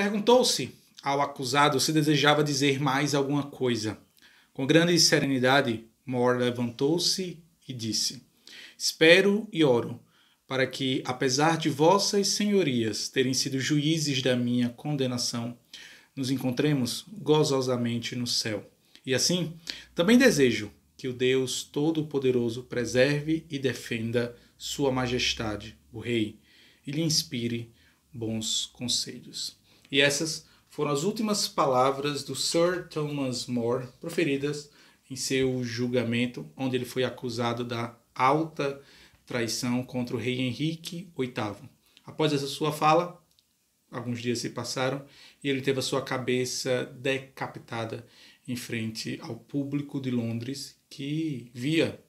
Perguntou-se ao acusado se desejava dizer mais alguma coisa. Com grande serenidade, Moore levantou-se e disse: Espero e oro para que, apesar de vossas senhorias terem sido juízes da minha condenação, nos encontremos gozosamente no céu. E assim, também desejo que o Deus Todo-Poderoso preserve e defenda Sua Majestade, o Rei, e lhe inspire bons conselhos. E essas foram as últimas palavras do Sir Thomas More proferidas em seu julgamento, onde ele foi acusado da alta traição contra o rei Henrique VIII. Após essa sua fala, alguns dias se passaram e ele teve a sua cabeça decapitada em frente ao público de Londres que via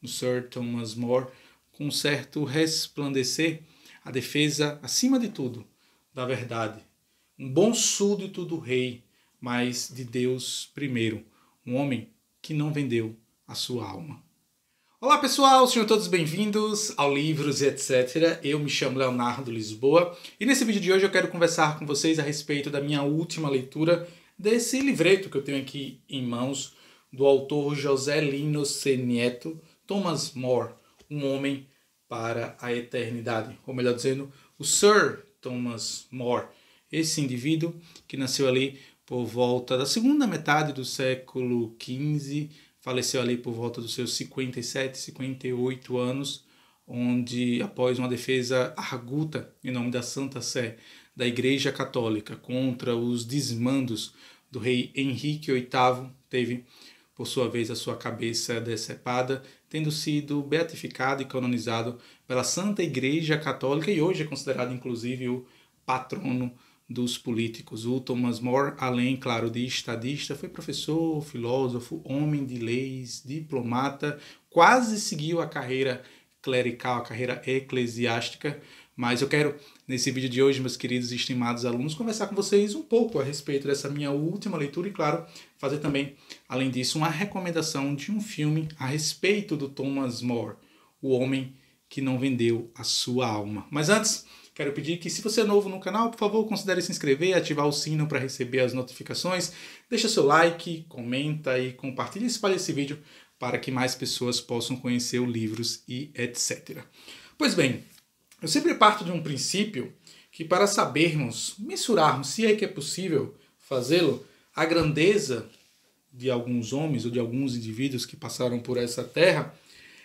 no Sir Thomas More com certo resplandecer a defesa, acima de tudo, da verdade, um bom súdito do rei, mas de Deus primeiro, um homem que não vendeu a sua alma. Olá pessoal, sejam todos bem-vindos ao Livros e etc. Eu me chamo Leonardo Lisboa e nesse vídeo de hoje eu quero conversar com vocês a respeito da minha última leitura desse livreto que eu tenho aqui em mãos do autor José Lino Senieto, Thomas More, Um Homem para a Eternidade, ou melhor dizendo, o Sir Thomas More, esse indivíduo, que nasceu ali por volta da segunda metade do século XV, faleceu ali por volta dos seus 57, 58 anos, onde, após uma defesa arguta em nome da Santa Sé da Igreja Católica contra os desmandos do rei Henrique VIII, teve, por sua vez, a sua cabeça decepada, tendo sido beatificado e canonizado pela Santa Igreja Católica e hoje é considerado, inclusive, o patrono dos políticos. O Thomas More, além, claro, de estadista, foi professor, filósofo, homem de leis, diplomata, quase seguiu a carreira clerical, a carreira eclesiástica, mas eu quero, nesse vídeo de hoje, meus queridos e estimados alunos, conversar com vocês um pouco a respeito dessa minha última leitura e, claro, fazer também, além disso, uma recomendação de um filme a respeito do Thomas More, o homem que não vendeu a sua alma. Mas antes, Quero pedir que, se você é novo no canal, por favor, considere se inscrever, ativar o sino para receber as notificações, deixa seu like, comenta e compartilha e esse vídeo para que mais pessoas possam conhecer o livros e etc. Pois bem, eu sempre parto de um princípio que para sabermos, mensurarmos, se é que é possível fazê-lo, a grandeza de alguns homens ou de alguns indivíduos que passaram por essa terra,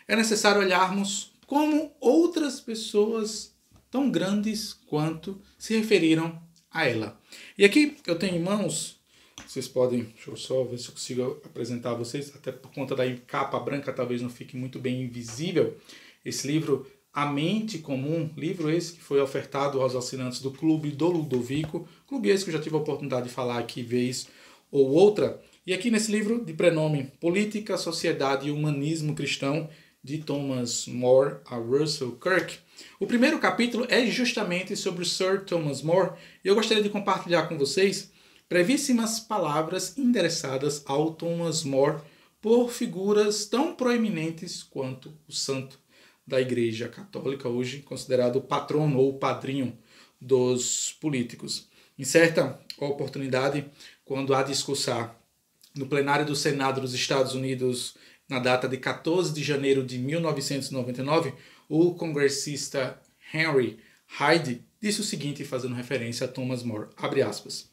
é necessário olharmos como outras pessoas tão grandes quanto se referiram a ela. E aqui eu tenho em mãos, vocês podem, deixa eu só ver se eu consigo apresentar a vocês, até por conta da capa branca talvez não fique muito bem visível, esse livro A Mente Comum, livro esse que foi ofertado aos assinantes do Clube do Ludovico, clube esse que eu já tive a oportunidade de falar aqui vez ou outra, e aqui nesse livro de prenome Política, Sociedade e Humanismo Cristão, de Thomas More a Russell Kirk. O primeiro capítulo é justamente sobre o Sir Thomas More e eu gostaria de compartilhar com vocês brevíssimas palavras endereçadas ao Thomas More por figuras tão proeminentes quanto o santo da Igreja Católica, hoje considerado patrono ou padrinho dos políticos. Em certa oportunidade, quando há discursar no plenário do Senado dos Estados Unidos na data de 14 de janeiro de 1999, o congressista Henry Hyde disse o seguinte, fazendo referência a Thomas More, abre aspas,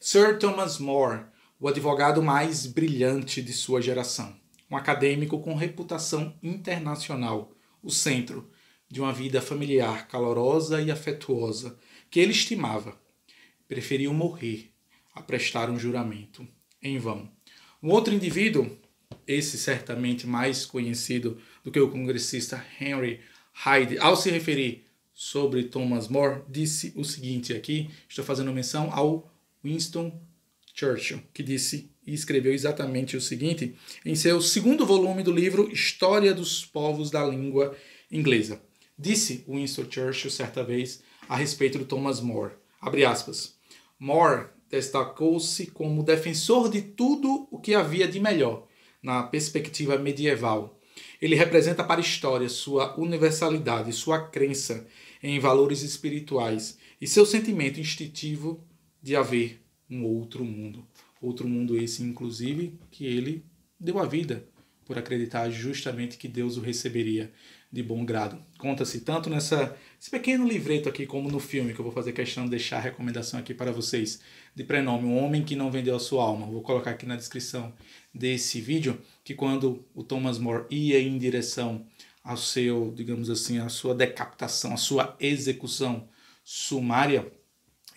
Sir Thomas More, o advogado mais brilhante de sua geração, um acadêmico com reputação internacional, o centro de uma vida familiar calorosa e afetuosa, que ele estimava. Preferiu morrer a prestar um juramento. Em vão. Um outro indivíduo, esse certamente mais conhecido do que o congressista Henry Hyde, ao se referir sobre Thomas More, disse o seguinte aqui, estou fazendo menção ao Winston Churchill, que disse e escreveu exatamente o seguinte em seu segundo volume do livro História dos Povos da Língua Inglesa. Disse Winston Churchill certa vez a respeito do Thomas More, abre aspas, More destacou-se como defensor de tudo o que havia de melhor na perspectiva medieval. Ele representa para a história sua universalidade, sua crença em valores espirituais e seu sentimento instintivo de haver um outro mundo. Outro mundo esse, inclusive, que ele deu a vida por acreditar justamente que Deus o receberia de bom grado. Conta-se tanto nessa, esse pequeno livreto aqui como no filme, que eu vou fazer questão de deixar a recomendação aqui para vocês, de prenome O Homem que Não Vendeu a Sua Alma. Vou colocar aqui na descrição desse vídeo que quando o Thomas More ia em direção ao seu, digamos assim, à sua decapitação, à sua execução sumária,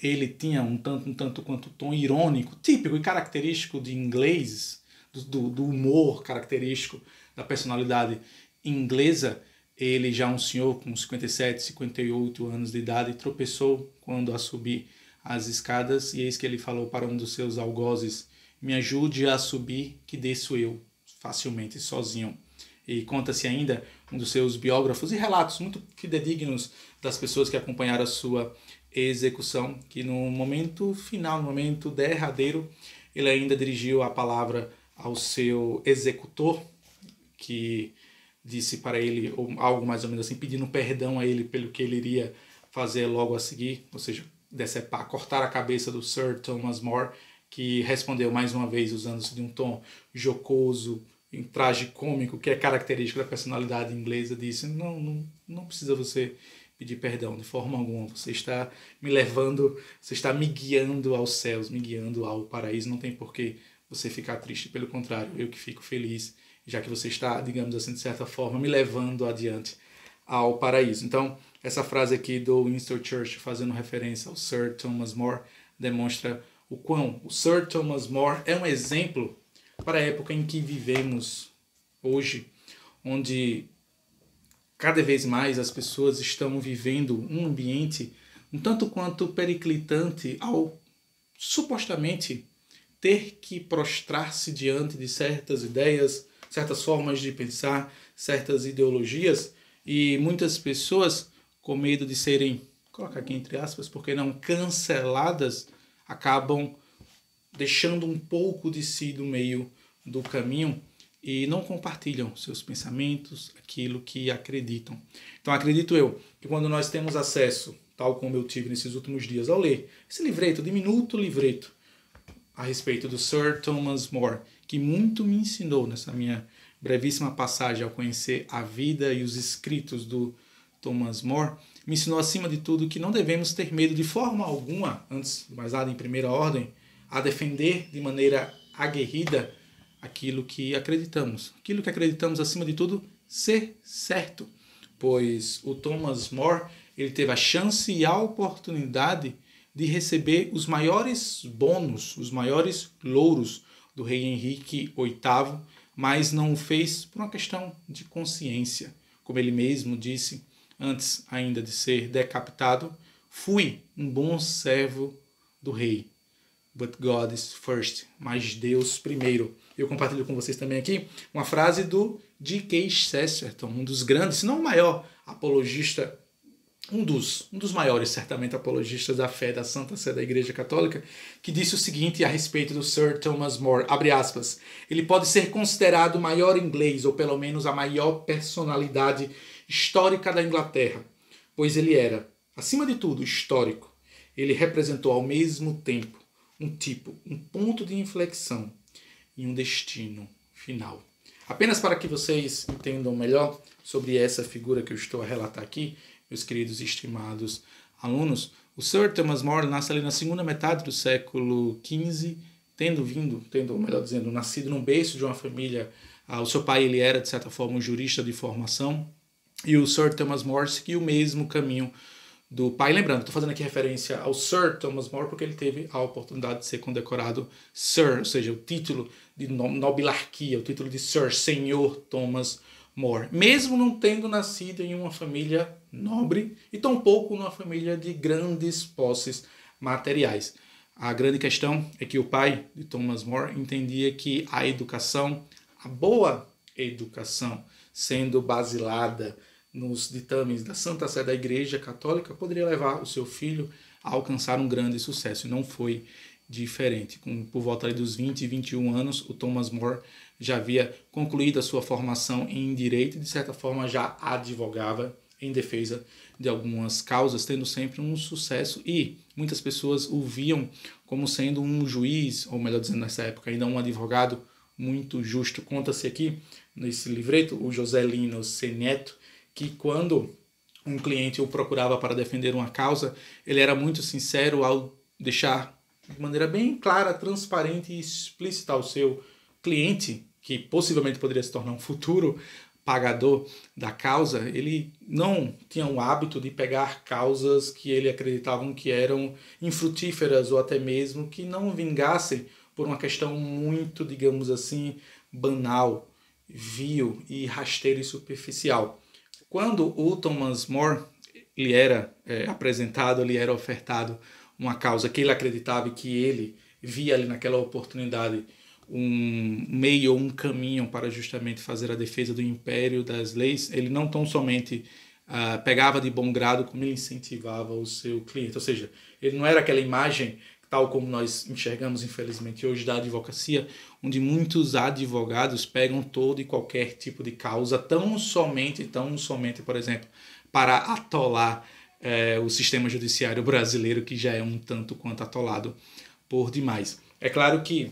ele tinha um tanto, um tanto quanto tom irônico, típico e característico de ingleses, do, do humor característico da personalidade inglesa, ele, já é um senhor com 57, 58 anos de idade, tropeçou quando a subir as escadas e eis que ele falou para um dos seus algozes: Me ajude a subir, que desço eu, facilmente, sozinho. E conta-se ainda um dos seus biógrafos e relatos muito fidedignos das pessoas que acompanharam a sua execução, que no momento final, no momento derradeiro, ele ainda dirigiu a palavra ao seu executor, que disse para ele, ou algo mais ou menos assim, pedindo perdão a ele pelo que ele iria fazer logo a seguir, ou seja, decepar, cortar a cabeça do Sir Thomas More, que respondeu mais uma vez usando-se de um tom jocoso, em traje cômico, que é característico da personalidade inglesa, disse: não, não, não precisa você pedir perdão de forma alguma. Você está me levando, você está me guiando aos céus, me guiando ao paraíso. Não tem por que você ficar triste, pelo contrário, eu que fico feliz já que você está, digamos assim, de certa forma, me levando adiante ao paraíso. Então, essa frase aqui do Winston Churchill, fazendo referência ao Sir Thomas More, demonstra o quão o Sir Thomas More é um exemplo para a época em que vivemos hoje, onde cada vez mais as pessoas estão vivendo um ambiente um tanto quanto periclitante ao supostamente ter que prostrar-se diante de certas ideias, certas formas de pensar, certas ideologias e muitas pessoas com medo de serem, colocar aqui entre aspas, porque não canceladas, acabam deixando um pouco de si do meio do caminho e não compartilham seus pensamentos, aquilo que acreditam. Então acredito eu que quando nós temos acesso, tal como eu tive nesses últimos dias ao ler esse livreto diminuto livreto a respeito do Sir Thomas More, que muito me ensinou nessa minha brevíssima passagem ao conhecer a vida e os escritos do Thomas More, me ensinou acima de tudo que não devemos ter medo de forma alguma, antes de mais nada em primeira ordem, a defender de maneira aguerrida aquilo que acreditamos. Aquilo que acreditamos acima de tudo ser certo, pois o Thomas More, ele teve a chance e a oportunidade de receber os maiores bônus, os maiores louros do rei Henrique VIII, mas não o fez por uma questão de consciência. Como ele mesmo disse antes ainda de ser decapitado, fui um bom servo do rei. But God is first, mas Deus primeiro. Eu compartilho com vocês também aqui uma frase do D.K. Chesterton, um dos grandes, se não o maior apologista um dos, um dos maiores, certamente, apologistas da fé da Santa Sé da Igreja Católica, que disse o seguinte a respeito do Sir Thomas More, abre aspas, ele pode ser considerado o maior inglês, ou pelo menos a maior personalidade histórica da Inglaterra, pois ele era, acima de tudo, histórico. Ele representou ao mesmo tempo um tipo, um ponto de inflexão e um destino final. Apenas para que vocês entendam melhor sobre essa figura que eu estou a relatar aqui, meus queridos e estimados alunos. O Sir Thomas More nasce ali na segunda metade do século XV, tendo vindo, tendo, melhor dizendo, nascido num berço de uma família. Ah, o seu pai ele era, de certa forma, um jurista de formação, e o Sir Thomas More seguiu o mesmo caminho do pai. Lembrando, estou fazendo aqui referência ao Sir Thomas More porque ele teve a oportunidade de ser condecorado Sir, ou seja, o título de nobilarquia, o título de Sir, Senhor Thomas More. Mesmo não tendo nascido em uma família nobre e tampouco numa família de grandes posses materiais. A grande questão é que o pai de Thomas More entendia que a educação, a boa educação, sendo basilada nos ditames da Santa Sé da Igreja Católica, poderia levar o seu filho a alcançar um grande sucesso. E não foi diferente. Com, por volta dos 20 e 21 anos, o Thomas More já havia concluído a sua formação em direito e, de certa forma, já advogava em defesa de algumas causas, tendo sempre um sucesso e muitas pessoas o viam como sendo um juiz, ou melhor dizendo, nessa época, ainda um advogado muito justo. Conta-se aqui nesse livreto o José Lino Seneto, que quando um cliente o procurava para defender uma causa, ele era muito sincero ao deixar de maneira bem clara, transparente e explícita ao seu cliente, que possivelmente poderia se tornar um futuro pagador da causa, ele não tinha o hábito de pegar causas que ele acreditava que eram infrutíferas ou até mesmo que não vingassem por uma questão muito, digamos assim, banal, vil e rasteira e superficial. Quando o Thomas More lhe era é, apresentado, lhe era ofertado uma causa que ele acreditava que ele via ali naquela oportunidade um meio ou um caminho para justamente fazer a defesa do império das leis, ele não tão somente uh, pegava de bom grado como ele incentivava o seu cliente. Ou seja, ele não era aquela imagem tal como nós enxergamos infelizmente hoje da advocacia, onde muitos advogados pegam todo e qualquer tipo de causa tão somente, tão somente, por exemplo, para atolar eh, o sistema judiciário brasileiro que já é um tanto quanto atolado por demais. É claro que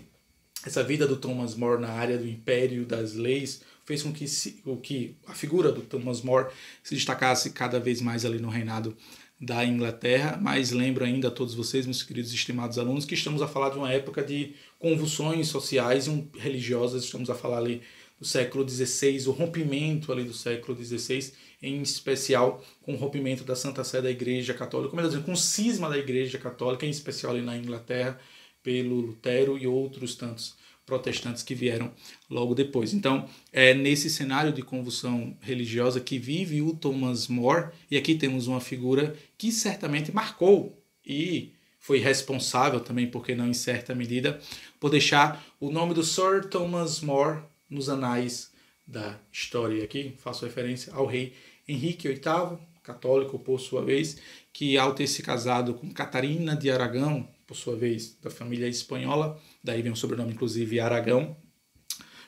essa vida do Thomas More na área do império das leis fez com que, se, o que a figura do Thomas More se destacasse cada vez mais ali no reinado da Inglaterra, mas lembro ainda a todos vocês, meus queridos e estimados alunos, que estamos a falar de uma época de convulsões sociais e religiosas, estamos a falar ali do século XVI, o rompimento ali do século XVI, em especial com o rompimento da Santa Sé da Igreja Católica, como é dizer, com o cisma da Igreja Católica, em especial ali na Inglaterra, pelo Lutero e outros tantos protestantes que vieram logo depois. Então, é nesse cenário de convulsão religiosa que vive o Thomas More, e aqui temos uma figura que certamente marcou e foi responsável também, porque não em certa medida, por deixar o nome do Sir Thomas More nos anais da história. E aqui faço referência ao rei Henrique VIII, católico por sua vez, que ao ter se casado com Catarina de Aragão, por sua vez, da família espanhola, daí vem o sobrenome inclusive Aragão,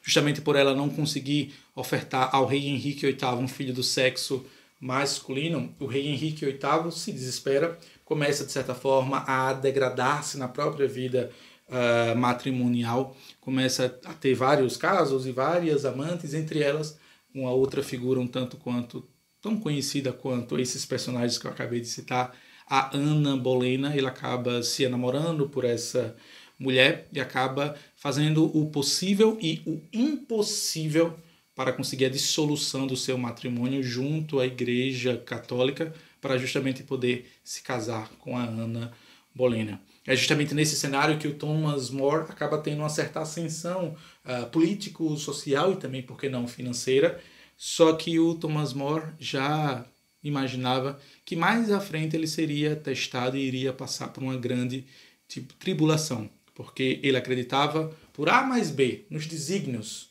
justamente por ela não conseguir ofertar ao rei Henrique VIII um filho do sexo masculino, o rei Henrique VIII se desespera, começa de certa forma a degradar-se na própria vida uh, matrimonial, começa a ter vários casos e várias amantes, entre elas uma outra figura um tanto quanto tão conhecida quanto esses personagens que eu acabei de citar, a Ana Bolena, ele acaba se enamorando por essa mulher e acaba fazendo o possível e o impossível para conseguir a dissolução do seu matrimônio junto à Igreja Católica para justamente poder se casar com a Ana Bolena. É justamente nesse cenário que o Thomas More acaba tendo uma certa ascensão uh, político, social e também, por que não, financeira. Só que o Thomas More já imaginava que mais à frente ele seria testado e iria passar por uma grande tipo, tribulação, porque ele acreditava por A mais B nos desígnios,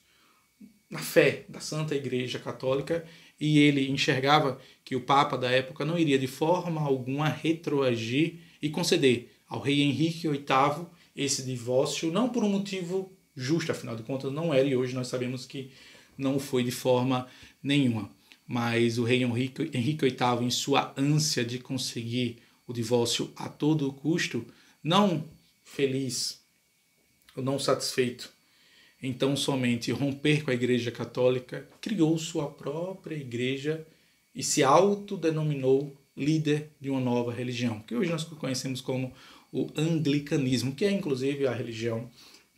na fé da Santa Igreja Católica, e ele enxergava que o Papa da época não iria de forma alguma retroagir e conceder ao rei Henrique VIII esse divórcio, não por um motivo justo, afinal de contas não era, e hoje nós sabemos que não foi de forma nenhuma mas o rei Henrique, Henrique VIII, em sua ânsia de conseguir o divórcio a todo custo, não feliz, não satisfeito, então somente romper com a Igreja Católica, criou sua própria igreja e se autodenominou líder de uma nova religião, que hoje nós conhecemos como o anglicanismo, que é inclusive a religião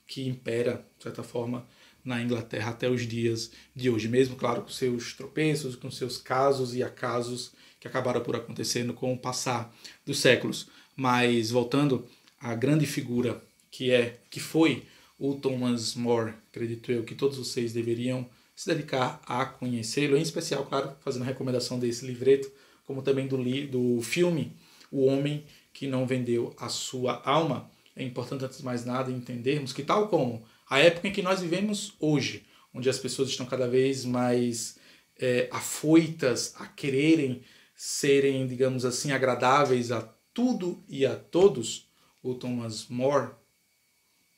que impera, de certa forma, na Inglaterra até os dias de hoje, mesmo, claro, com seus tropeços, com seus casos e acasos que acabaram por acontecendo com o passar dos séculos. Mas voltando à grande figura que é, que foi o Thomas More, acredito eu que todos vocês deveriam se dedicar a conhecê-lo, em especial, claro, fazendo a recomendação desse livreto, como também do, do filme O Homem que Não Vendeu a Sua Alma. É importante, antes de mais nada, entendermos que, tal como a época em que nós vivemos hoje, onde as pessoas estão cada vez mais é, afoitas a quererem serem, digamos assim, agradáveis a tudo e a todos, o Thomas More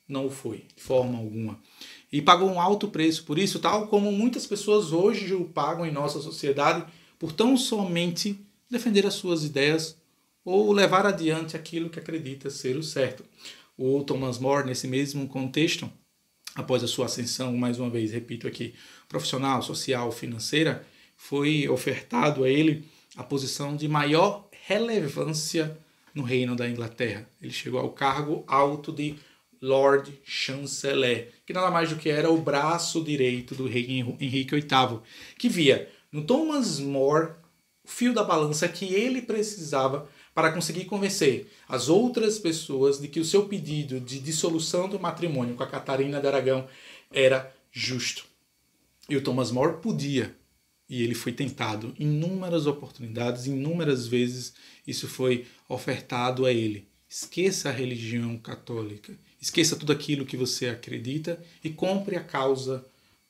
não o foi, de forma alguma. E pagou um alto preço por isso, tal como muitas pessoas hoje o pagam em nossa sociedade por tão somente defender as suas ideias ou levar adiante aquilo que acredita ser o certo. O Thomas More, nesse mesmo contexto, após a sua ascensão, mais uma vez, repito aqui, profissional, social, financeira, foi ofertado a ele a posição de maior relevância no reino da Inglaterra. Ele chegou ao cargo alto de Lord Chanceler, que nada mais do que era o braço direito do rei Henrique VIII, que via no Thomas More o fio da balança que ele precisava para conseguir convencer as outras pessoas de que o seu pedido de dissolução do matrimônio com a Catarina de Aragão era justo. E o Thomas More podia, e ele foi tentado inúmeras oportunidades, inúmeras vezes isso foi ofertado a ele. Esqueça a religião católica, esqueça tudo aquilo que você acredita e compre a causa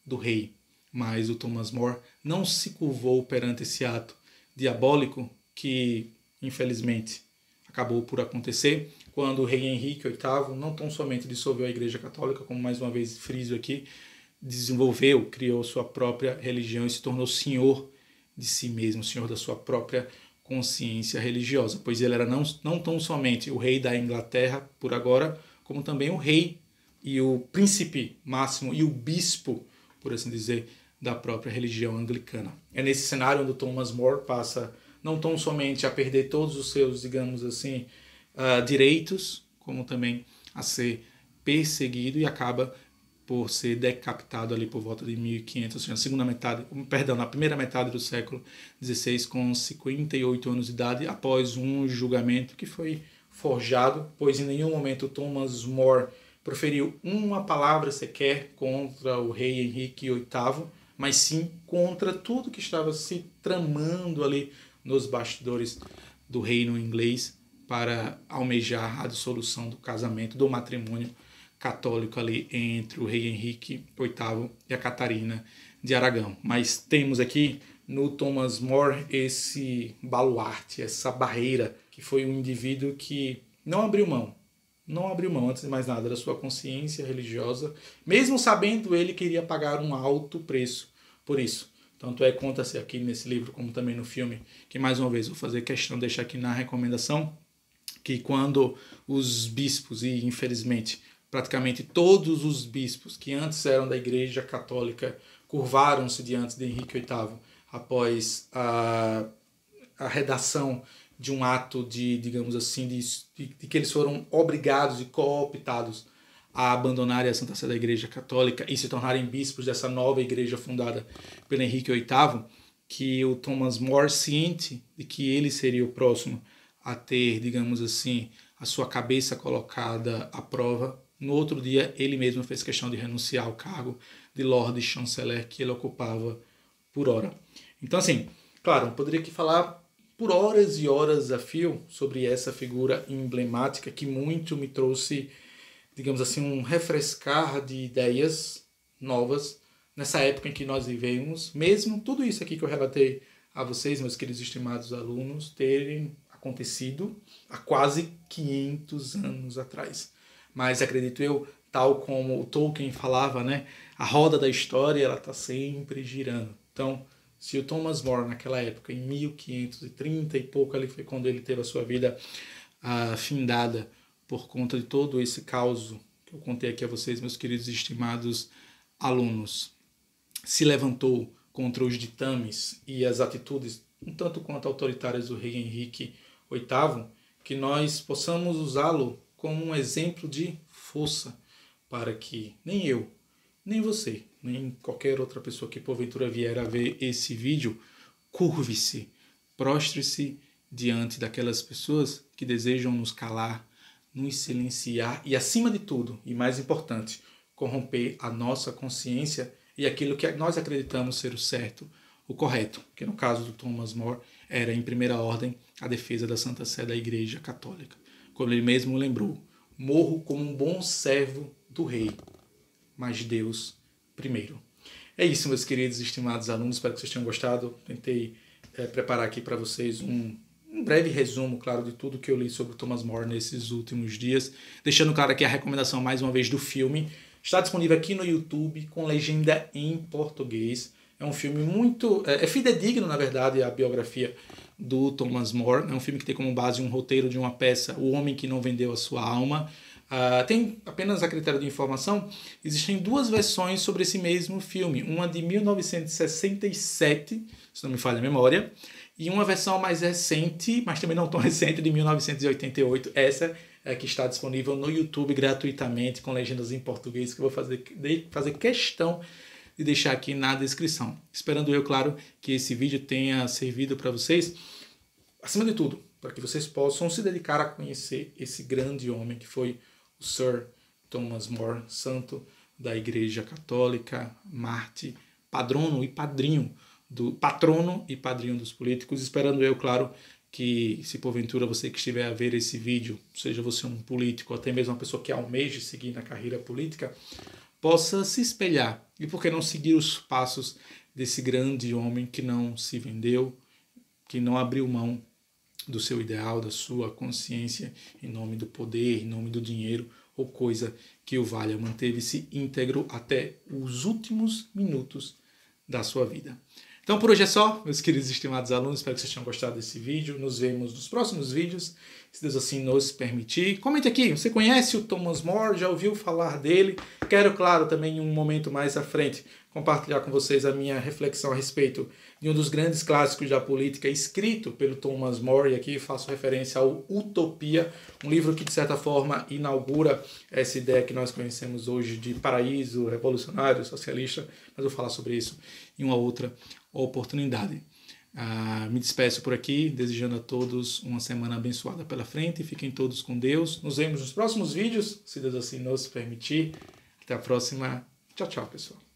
do rei. Mas o Thomas More não se curvou perante esse ato diabólico que infelizmente, acabou por acontecer quando o rei Henrique VIII não tão somente dissolveu a Igreja Católica, como mais uma vez friso aqui, desenvolveu, criou sua própria religião e se tornou senhor de si mesmo, senhor da sua própria consciência religiosa, pois ele era não, não tão somente o rei da Inglaterra por agora, como também o rei e o príncipe máximo e o bispo, por assim dizer, da própria religião anglicana. É nesse cenário onde Thomas More passa não tão somente a perder todos os seus, digamos assim, uh, direitos, como também a ser perseguido e acaba por ser decapitado ali por volta de 1500, ou seja, na segunda metade, hum, perdão, na primeira metade do século XVI, com 58 anos de idade, após um julgamento que foi forjado, pois em nenhum momento Thomas More proferiu uma palavra sequer contra o rei Henrique VIII, mas sim contra tudo que estava se tramando ali nos bastidores do reino inglês para almejar a dissolução do casamento, do matrimônio católico ali entre o rei Henrique VIII e a Catarina de Aragão. Mas temos aqui no Thomas More esse baluarte, essa barreira, que foi um indivíduo que não abriu mão, não abriu mão antes de mais nada da sua consciência religiosa, mesmo sabendo ele que iria pagar um alto preço por isso. Tanto é conta-se aqui nesse livro, como também no filme, que mais uma vez vou fazer questão de deixar aqui na recomendação, que quando os bispos, e infelizmente praticamente todos os bispos que antes eram da Igreja Católica, curvaram-se diante de Henrique VIII após a, a redação de um ato de, digamos assim, de, de, de que eles foram obrigados e cooptados a abandonarem a Santa Sé da Igreja Católica e se tornarem bispos dessa nova igreja fundada pelo Henrique VIII, que o Thomas More, ciente de que ele seria o próximo a ter, digamos assim, a sua cabeça colocada à prova, no outro dia ele mesmo fez questão de renunciar ao cargo de Lord Chanceler que ele ocupava por hora. Então, assim, claro, poderia aqui falar por horas e horas a fio sobre essa figura emblemática que muito me trouxe digamos assim, um refrescar de ideias novas nessa época em que nós vivemos, mesmo tudo isso aqui que eu relatei a vocês, meus queridos estimados alunos, terem acontecido há quase 500 anos atrás. Mas acredito eu, tal como o Tolkien falava, né, a roda da história ela está sempre girando. Então, se o Thomas More naquela época, em 1530 e pouco, ali foi quando ele teve a sua vida ah, findada, por conta de todo esse caos que eu contei aqui a vocês, meus queridos e estimados alunos. Se levantou contra os ditames e as atitudes um tanto quanto autoritárias do rei Henrique VIII, que nós possamos usá-lo como um exemplo de força para que nem eu, nem você, nem qualquer outra pessoa que porventura vier a ver esse vídeo, curve-se, prostre-se diante daquelas pessoas que desejam nos calar, nos silenciar e, acima de tudo, e mais importante, corromper a nossa consciência e aquilo que nós acreditamos ser o certo, o correto, que no caso do Thomas More era, em primeira ordem, a defesa da Santa Sé da Igreja Católica. Como ele mesmo lembrou, morro como um bom servo do rei, mas Deus primeiro. É isso, meus queridos estimados alunos, espero que vocês tenham gostado. Tentei é, preparar aqui para vocês um um breve resumo, claro, de tudo que eu li sobre Thomas More nesses últimos dias, deixando claro aqui a recomendação mais uma vez do filme. Está disponível aqui no YouTube com legenda em português. É um filme muito. É, é fidedigno, na verdade, a biografia do Thomas More. É um filme que tem como base um roteiro de uma peça, O Homem que Não Vendeu a Sua Alma. Uh, tem apenas a critério de informação, existem duas versões sobre esse mesmo filme. Uma de 1967, se não me falha a memória, e uma versão mais recente, mas também não tão recente, de 1988, essa é que está disponível no YouTube gratuitamente com legendas em português, que eu vou fazer, fazer questão de deixar aqui na descrição. Esperando eu, claro, que esse vídeo tenha servido para vocês, acima de tudo, para que vocês possam se dedicar a conhecer esse grande homem que foi o Sir Thomas More, santo da Igreja Católica, Marte, padrono e padrinho do patrono e padrinho dos políticos, esperando eu, claro, que se porventura você que estiver a ver esse vídeo, seja você um político, ou até mesmo uma pessoa que almeja seguir na carreira política, possa se espelhar e por que não seguir os passos desse grande homem que não se vendeu, que não abriu mão do seu ideal, da sua consciência, em nome do poder, em nome do dinheiro ou coisa que o valha, manteve-se íntegro até os últimos minutos da sua vida. Então por hoje é só, meus queridos estimados alunos, espero que vocês tenham gostado desse vídeo. Nos vemos nos próximos vídeos, se Deus assim nos permitir. Comente aqui, você conhece o Thomas More, já ouviu falar dele? Quero, claro, também em um momento mais à frente compartilhar com vocês a minha reflexão a respeito de um dos grandes clássicos da política escrito pelo Thomas More, aqui faço referência ao Utopia, um livro que de certa forma inaugura essa ideia que nós conhecemos hoje de paraíso revolucionário, socialista, mas vou falar sobre isso em uma outra oportunidade. Ah, me despeço por aqui, desejando a todos uma semana abençoada pela frente. Fiquem todos com Deus. Nos vemos nos próximos vídeos, se Deus assim nos permitir. Até a próxima. Tchau, tchau, pessoal.